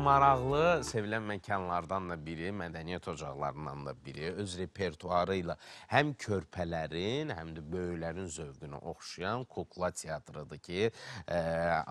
maraqlı, sevilən məkanlardan da biri, mədəniyyət ocaqlarından da biri, öz repertuarı ilə həm körpələrin, həm də böyüklərin zövqünü oxşayan kukla teatrıdır ki, ə, e,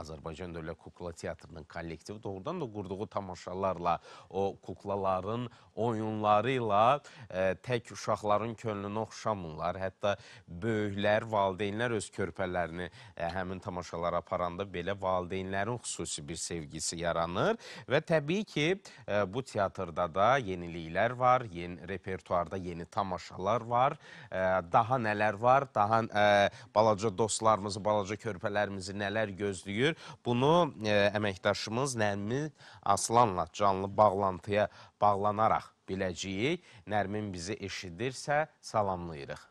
Azərbaycan Dövlət Kukla Teatrının kollektivi doğrudan da qurduğu tamaşalarla, o kuklaların oyunları ilə ə, e, tək uşaqların könlünü oxşamırlar. Hətta böyüklər, valideynlər öz körpələrini ə, e, həmin tamaşalara aparanda belə valideynlərin xüsusi bir sevgisi yaranır və göre tabii ki e, bu tiyatrda da yenilikler var, yeni repertuarda yeni tamaşalar var. E, daha neler var? Daha e, balaca dostlarımızı, balaca körpələrimizi neler gözləyir? Bunu e, əməkdaşımız Nərmin Aslanla canlı bağlantıya bağlanaraq biləcəyik. Nərmin bizi eşidirsə salamlayırıq.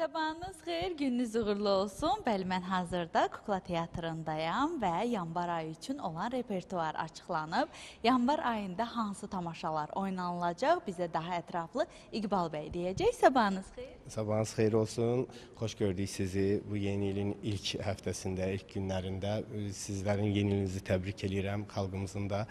Sabahınız xeyir, gününüz uğurlu olsun. Bəli, mən hazırda kukla teatrındayam və yanvar ayı üçün olan repertuar açıqlanıb. Yanvar ayında hansı tamaşalar oynanılacaq? Bizə daha ətraflı İqbal bəy deyəcək. Sabahınız xeyir. Sabahınız xeyir olsun. Xoş gördük sizi bu yeni ilin ilk həftəsində, ilk günlərində. Sizlərin yeni ilinizi təbrik edirəm, xalqımızın da.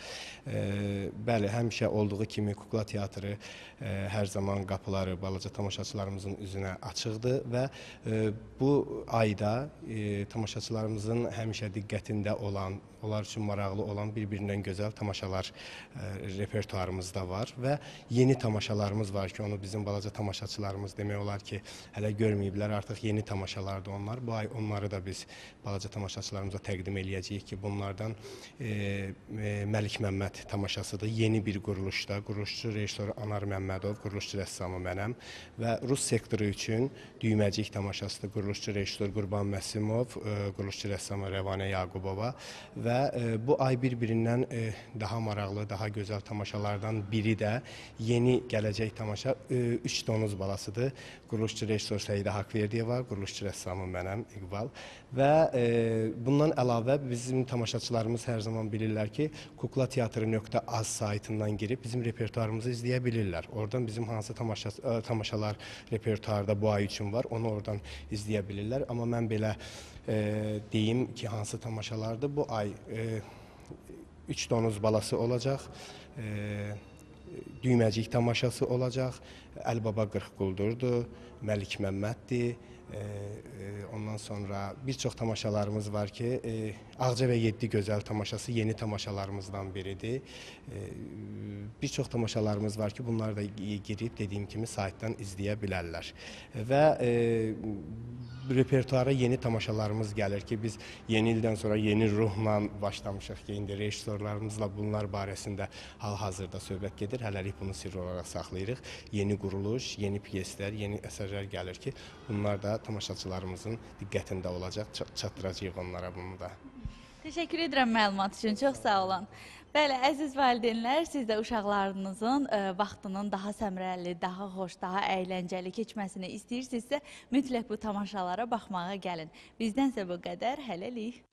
E, bəli, həmişə olduğu kimi kukla teatrı e, hər zaman qapıları balaca tamaşaçılarımızın üzünə açıqdır və e, bu ayda e, tamaşaçılarımızın həmişə diqqətində olan, onlar üçün maraqlı olan bir-birindən gözəl tamaşalar e, repertuarımızda var və yeni tamaşalarımız var ki, onu bizim balaca tamaşaçılarımız demək olar ki, hələ görməyiblər, artıq yeni tamaşalardır onlar. Bu ay onları da biz balaca tamaşaçılarımıza təqdim eləyəcəyik ki, bunlardan Məlik Məmməd tamaşasıdır. Yeni bir quruluşda, quruluşçu rejissor Anar Məmmədov, quruluşçu rəssamı mənəm və Rus sektoru üçün Düyməcik tamaşasında quruluşçu rejissor Qurban Məsimov, e, quruluşçu rəssam Rəvanə Yaqubova və e, bu ay bir-birindən e, daha maraqlı, daha gözəl tamaşalardan biri də yeni gələcək tamaşa 3 donuz balasıdır. Quruluşçu rejissor Səidə Haqverdiyeva, quruluşçu rəssamı mənəm İqbal və bundan əlavə bizim tamaşaçılarımız hər zaman bilirlər ki, kuklateatrı.az saytından girib bizim repertuarımızı izləyə bilirlər. Oradan bizim hansı tamaşa, tamaşalar repertuarda bu ay üçün proqram var, onu oradan izləyə bilirlər. Amma mən belə e, deyim ki, hansı tamaşalardır. Bu ay e, üç donuz balası olacaq. E, düyməcik tamaşası olacaq. Əlbaba 40 quldurdur, Məlik Məmməddir. E, e, ondan sonra bir çox tamaşalarımız var ki, e, Ağca və 7 gözəl tamaşası yeni tamaşalarımızdan biridir. Bir çox tamaşalarımız var ki, bunlar da girib dediyim kimi saytdan izləyə bilərlər. Və repertuara yeni tamaşalarımız gəlir ki, biz yeni ildən sonra yeni ruhla başlamışıq ki, indi rejissorlarımızla bunlar barəsində hal-hazırda söhbət gedir. Hələlik bunu sirr olaraq saxlayırıq. Yeni quruluş, yeni pyeslər, yeni əsərlər gəlir ki, bunlar da tamaşaçılarımızın diqqətində olacaq. Çatdıracağıq onlara bunu da. Təşəkkür edirəm məlumat üçün. Çox sağ olun. Bəli, əziz valideynlər, siz də uşaqlarınızın ə, e, vaxtının daha səmrəli, daha xoş, daha əyləncəli keçməsini istəyirsinizsə, mütləq bu tamaşalara baxmağa gəlin. Bizdən isə bu qədər, hələlik.